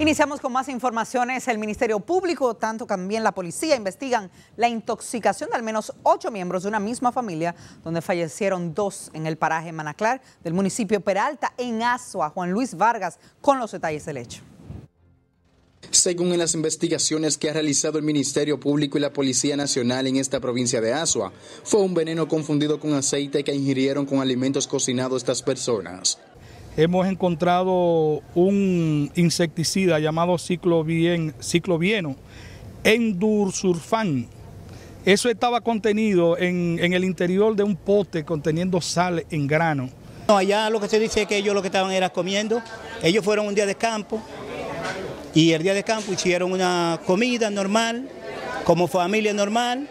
Iniciamos con más informaciones. El Ministerio Público, tanto también la policía, investigan la intoxicación de al menos ocho miembros de una misma familia, donde fallecieron dos en el paraje Manaclar del municipio Peralta, en Azua. Juan Luis Vargas, con los detalles del hecho. Según en las investigaciones que ha realizado el Ministerio Público y la Policía Nacional en esta provincia de Asua, fue un veneno confundido con aceite que ingirieron con alimentos cocinados estas personas hemos encontrado un insecticida llamado ciclovien, ciclovieno, endursurfán. Eso estaba contenido en, el interior de un pote conteniendo sal en grano. allá lo que se dice es que ellos lo que estaban era comiendo. Ellos fueron un día de campo y el día de campo hicieron una comida normal, como familia normal,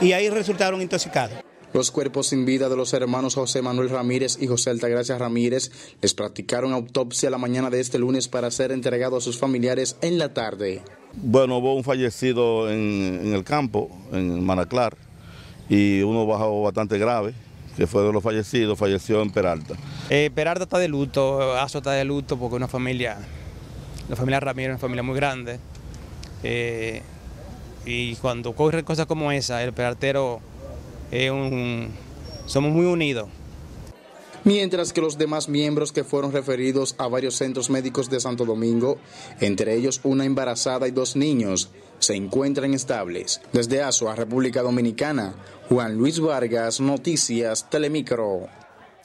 y ahí resultaron intoxicados. Los cuerpos sin vida de los hermanos José Manuel Ramírez y José Altagracia Ramírez les practicaron autopsia la mañana de este lunes para ser entregados a sus familiares en la tarde. Bueno, hubo un fallecido en, el campo, en Manaclar, y uno bajó bastante grave, que fue de los fallecidos, falleció en Peralta. Eh, Peralta está de luto, Aso está de luto porque una familia, la familia Ramírez es una familia muy grande. Eh, y cuando ocurren cosas como esa, el peraltero un, somos muy unidos. Mientras que los demás miembros que fueron referidos a varios centros médicos de Santo Domingo, entre ellos una embarazada y dos niños, se encuentran estables. Desde ASOA, República Dominicana, Juan Luis Vargas, Noticias Telemicro.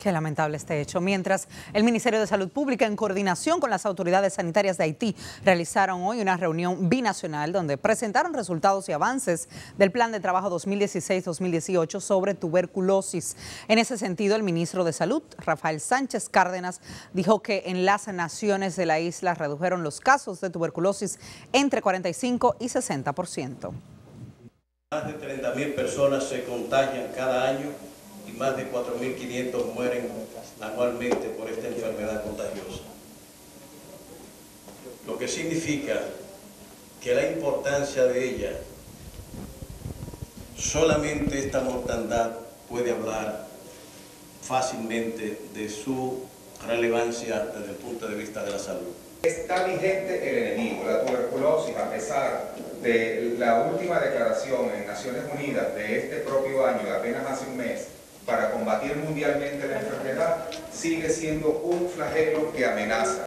Qué lamentable este hecho. Mientras el Ministerio de Salud Pública, en coordinación con las autoridades sanitarias de Haití, realizaron hoy una reunión binacional donde presentaron resultados y avances del Plan de Trabajo 2016-2018 sobre tuberculosis. En ese sentido, el ministro de Salud, Rafael Sánchez Cárdenas, dijo que en las naciones de la isla redujeron los casos de tuberculosis entre 45 y 60%. por ciento. Más de 30 mil personas se contagian cada año más de 4.500 mueren anualmente por esta enfermedad contagiosa. Lo que significa que la importancia de ella, solamente esta mortandad puede hablar fácilmente de su relevancia desde el punto de vista de la salud. Está vigente el enemigo, la tuberculosis, a pesar de la última declaración en Naciones Unidas de este propio año, apenas hace un mes, para combatir mundialmente la enfermedad sigue siendo un flagelo que amenaza.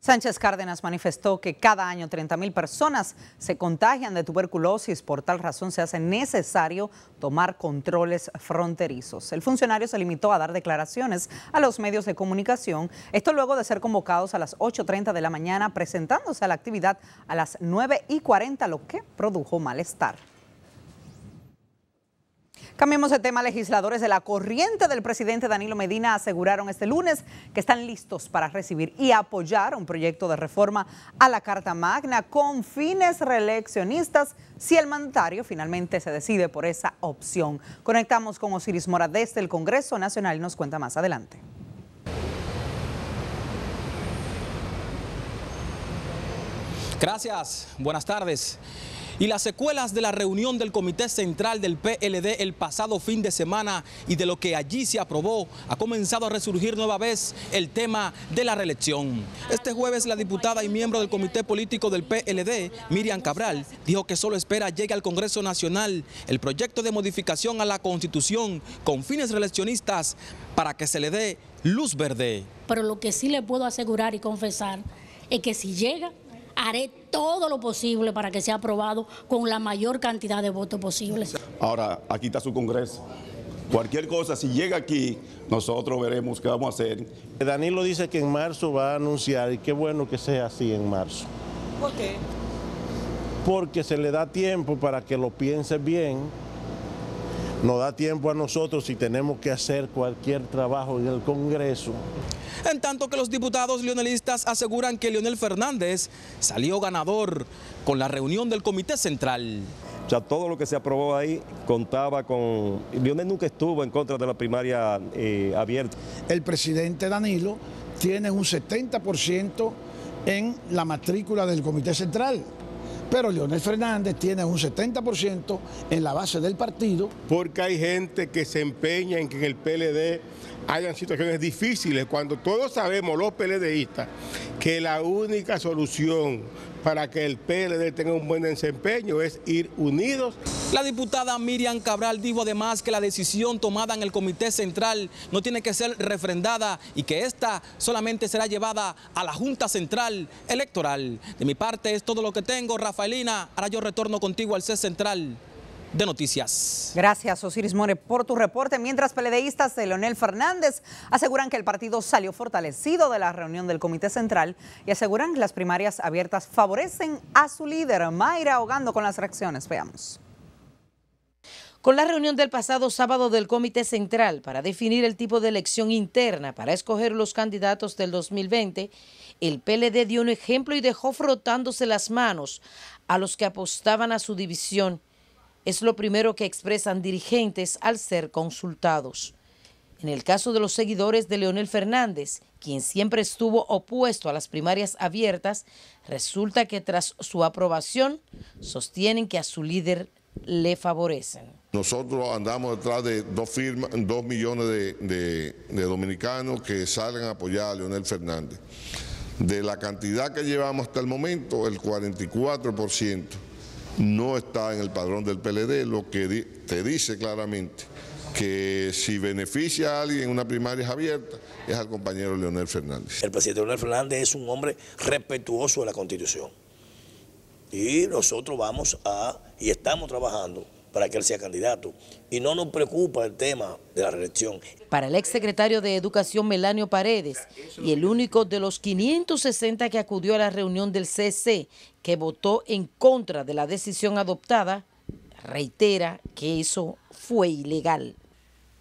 Sánchez Cárdenas manifestó que cada año 30.000 personas se contagian de tuberculosis, por tal razón se hace necesario tomar controles fronterizos. El funcionario se limitó a dar declaraciones a los medios de comunicación, esto luego de ser convocados a las 8.30 de la mañana, presentándose a la actividad a las 9.40, lo que produjo malestar. Cambiemos de tema. Legisladores de la corriente del presidente Danilo Medina aseguraron este lunes que están listos para recibir y apoyar un proyecto de reforma a la Carta Magna con fines reeleccionistas si el mandatario finalmente se decide por esa opción. Conectamos con Osiris Mora desde el Congreso Nacional y nos cuenta más adelante. Gracias, buenas tardes y las secuelas de la reunión del Comité Central del PLD el pasado fin de semana y de lo que allí se aprobó, ha comenzado a resurgir nueva vez el tema de la reelección. Este jueves la diputada y miembro del Comité Político del PLD, Miriam Cabral, dijo que solo espera llegue al Congreso Nacional el proyecto de modificación a la Constitución con fines reeleccionistas para que se le dé luz verde. Pero lo que sí le puedo asegurar y confesar es que si llega haré todo lo posible para que sea aprobado con la mayor cantidad de votos posibles Ahora, aquí está su Congreso. Cualquier cosa, si llega aquí, nosotros veremos qué vamos a hacer. Danilo dice que en marzo va a anunciar y qué bueno que sea así en marzo. ¿Por qué? Porque se le da tiempo para que lo piense bien, no da tiempo a nosotros si tenemos que hacer cualquier trabajo en el Congreso en tanto que los diputados leonelistas aseguran que Leonel Fernández salió ganador con la reunión del Comité Central. O sea, todo lo que se aprobó ahí contaba con... Leonel nunca estuvo en contra de la primaria eh, abierta. El presidente Danilo tiene un 70% en la matrícula del Comité Central pero Leonel Fernández tiene un 70% en la base del partido. Porque hay gente que se empeña en que en el PLD hayan situaciones difíciles, cuando todos sabemos los PLDistas que la única solución para que el PLD tenga un buen desempeño es ir unidos. La diputada Miriam Cabral dijo además que la decisión tomada en el Comité Central no tiene que ser refrendada y que esta solamente será llevada a la Junta Central Electoral. De mi parte es todo lo que tengo, Rafaelina. Ahora yo retorno contigo al C Central de noticias. Gracias, Osiris More, por tu reporte. Mientras PLDistas de Leonel Fernández aseguran que el partido salió fortalecido de la reunión del Comité Central y aseguran que las primarias abiertas favorecen a su líder, Mayra, ahogando con las reacciones. Veamos. Con la reunión del pasado sábado del Comité Central para definir el tipo de elección interna para escoger los candidatos del 2020, el PLD dio un ejemplo y dejó frotándose las manos a los que apostaban a su división es lo primero que expresan dirigentes al ser consultados. En el caso de los seguidores de Leonel Fernández, quien siempre estuvo opuesto a las primarias abiertas, resulta que tras su aprobación sostienen que a su líder le favorecen. Nosotros andamos detrás de dos, dos millones de, dominicanos que salgan a apoyar a Leonel Fernández. De la cantidad que llevamos hasta el momento, el 44% no está en el padrón del PLD, lo que te dice claramente que si beneficia a alguien en una primaria abierta es al compañero Leonel Fernández. El presidente Leonel Fernández es un hombre respetuoso de la Constitución. Y nosotros vamos a, y estamos trabajando para que él sea candidato. Y no nos preocupa el tema de la reelección. Para el exsecretario de Educación Melanio Paredes y el único de los 560 que acudió a la reunión del CC que votó en contra de la decisión adoptada, reitera que eso fue ilegal.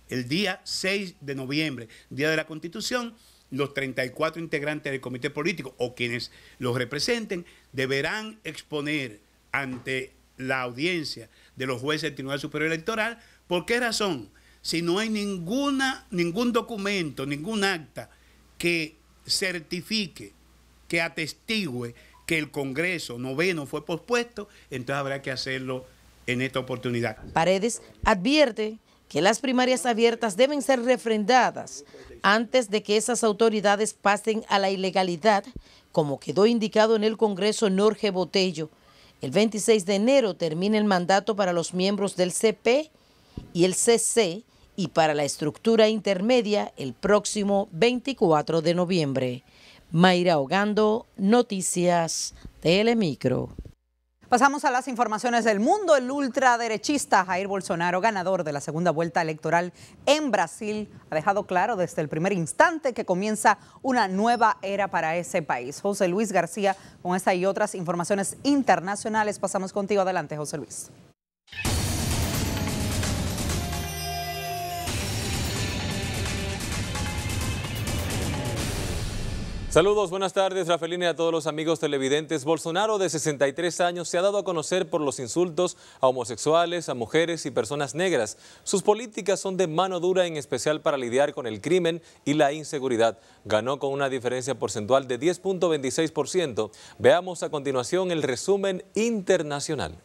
El día 6 de noviembre, día de la Constitución, los 34 integrantes del comité político o quienes los representen deberán exponer ante la audiencia de los jueces del Tribunal Superior Electoral. ¿Por qué razón? Si no hay ninguna, ningún documento, ningún acta que certifique, que atestigue que el Congreso noveno fue pospuesto, entonces habrá que hacerlo en esta oportunidad. Paredes advierte que las primarias abiertas deben ser refrendadas antes de que esas autoridades pasen a la ilegalidad, como quedó indicado en el Congreso Norge Botello. El 26 de enero termina el mandato para los miembros del CP y el CC y para la estructura intermedia el próximo 24 de noviembre. Mayra Hogando, Noticias Telemicro. Pasamos a las informaciones del mundo. El ultraderechista Jair Bolsonaro, ganador de la segunda vuelta electoral en Brasil, ha dejado claro desde el primer instante que comienza una nueva era para ese país. José Luis García, con esta y otras informaciones internacionales, pasamos contigo. Adelante, José Luis. Saludos, buenas tardes, Rafaelina y a todos los amigos televidentes. Bolsonaro, de 63 años, se ha dado a conocer por los insultos a homosexuales, a mujeres y personas negras. Sus políticas son de mano dura, en especial para lidiar con el crimen y la inseguridad. Ganó con una diferencia porcentual de 10.26%. Veamos a continuación el resumen internacional.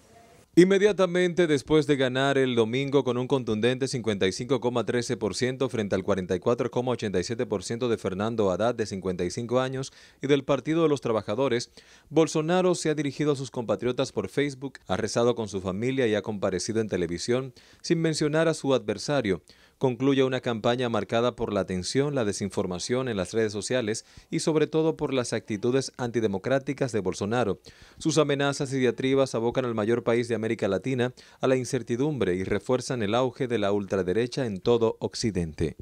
Inmediatamente después de ganar el domingo con un contundente 55,13% frente al 44,87% de Fernando Haddad, de 55 años, y del Partido de los Trabajadores, Bolsonaro se ha dirigido a sus compatriotas por Facebook, ha rezado con su familia y ha comparecido en televisión, sin mencionar a su adversario, Concluye una campaña marcada por la tensión, la desinformación en las redes sociales y sobre todo por las actitudes antidemocráticas de Bolsonaro. Sus amenazas y diatribas abocan al mayor país de América Latina a la incertidumbre y refuerzan el auge de la ultraderecha en todo Occidente.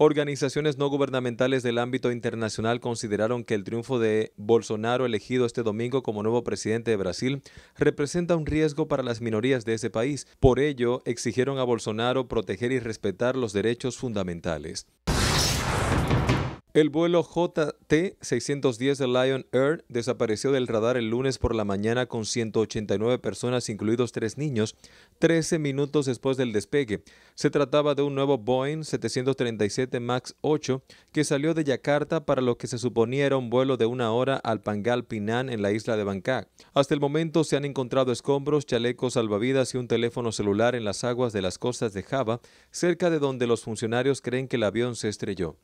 Organizaciones no gubernamentales del ámbito internacional consideraron que el triunfo de Bolsonaro elegido este domingo como nuevo presidente de Brasil representa un riesgo para las minorías de ese país. Por ello, exigieron a Bolsonaro proteger y respetar los derechos fundamentales. El vuelo JT-610 de Lion Air desapareció del radar el lunes por la mañana con 189 personas, incluidos tres niños, 13 minutos después del despegue. Se trataba de un nuevo Boeing 737 MAX 8 que salió de Yakarta para lo que se suponía era un vuelo de una hora al Pangal Pinan en la isla de Bangkok. Hasta el momento se han encontrado escombros, chalecos salvavidas y un teléfono celular en las aguas de las costas de Java, cerca de donde los funcionarios creen que el avión se estrelló.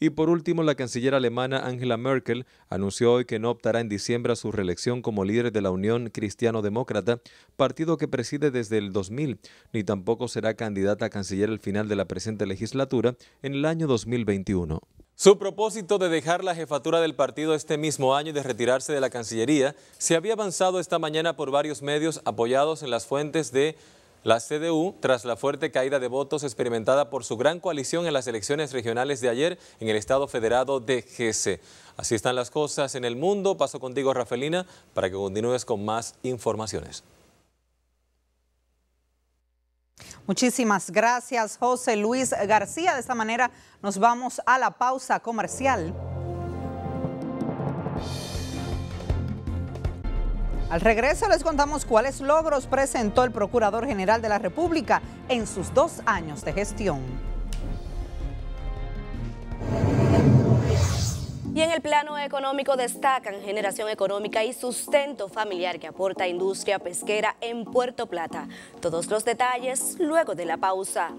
Y por último, la canciller alemana Angela Merkel anunció hoy que no optará en diciembre a su reelección como líder de la Unión Cristiano-Demócrata, partido que preside desde el 2000, ni tampoco será candidata a canciller al final de la presente legislatura en el año 2021. Su propósito de dejar la jefatura del partido este mismo año y de retirarse de la Cancillería se había avanzado esta mañana por varios medios apoyados en las fuentes de la CDU, tras la fuerte caída de votos experimentada por su gran coalición en las elecciones regionales de ayer en el Estado Federado de GC. Así están las cosas en el mundo. Paso contigo, Rafaelina, para que continúes con más informaciones. Muchísimas gracias, José Luis García. De esta manera nos vamos a la pausa comercial. Al regreso les contamos cuáles logros presentó el Procurador General de la República en sus dos años de gestión. Y en el plano económico destacan generación económica y sustento familiar que aporta industria pesquera en Puerto Plata. Todos los detalles luego de la pausa.